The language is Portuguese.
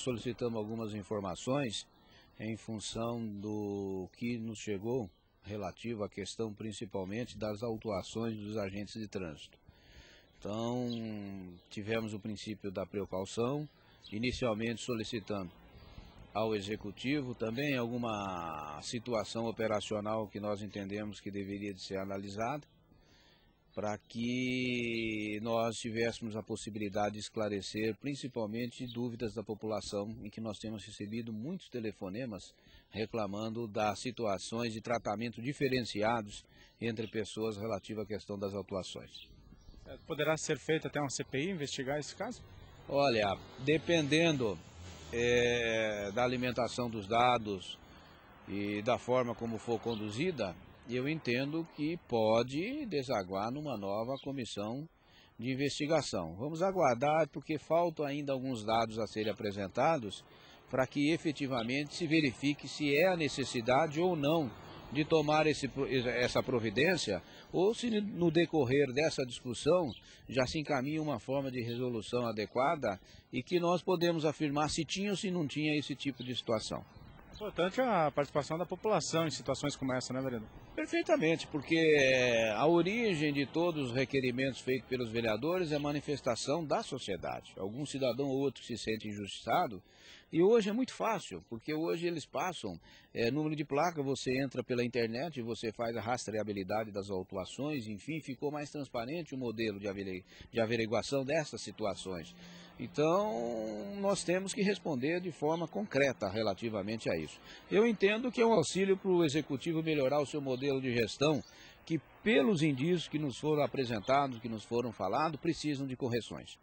solicitamos algumas informações em função do que nos chegou relativo à questão principalmente das autuações dos agentes de trânsito. Então, tivemos o princípio da precaução, inicialmente solicitando ao executivo também alguma situação operacional que nós entendemos que deveria de ser analisada para que nós tivéssemos a possibilidade de esclarecer principalmente dúvidas da população, em que nós temos recebido muitos telefonemas reclamando das situações de tratamento diferenciados entre pessoas relativa à questão das autuações. É, poderá ser feita até uma CPI investigar esse caso? Olha, dependendo é, da alimentação dos dados e da forma como for conduzida, eu entendo que pode desaguar numa nova comissão de investigação. Vamos aguardar, porque faltam ainda alguns dados a serem apresentados para que efetivamente se verifique se é a necessidade ou não de tomar esse, essa providência, ou se no decorrer dessa discussão já se encaminha uma forma de resolução adequada e que nós podemos afirmar se tinha ou se não tinha esse tipo de situação importante a participação da população em situações como essa, né, vereador? Perfeitamente, porque eh, a origem de todos os requerimentos feitos pelos vereadores é a manifestação da sociedade. Algum cidadão ou outro se sente injustiçado, e hoje é muito fácil, porque hoje eles passam é, número de placa, você entra pela internet, você faz a rastreabilidade das autuações, enfim, ficou mais transparente o modelo de, averiguação dessas situações. Então, nós temos que responder de forma concreta relativamente a isso. Eu entendo que é um auxílio para o executivo melhorar o seu modelo de gestão, que pelos indícios que nos foram apresentados, que nos foram falados, precisam de correções.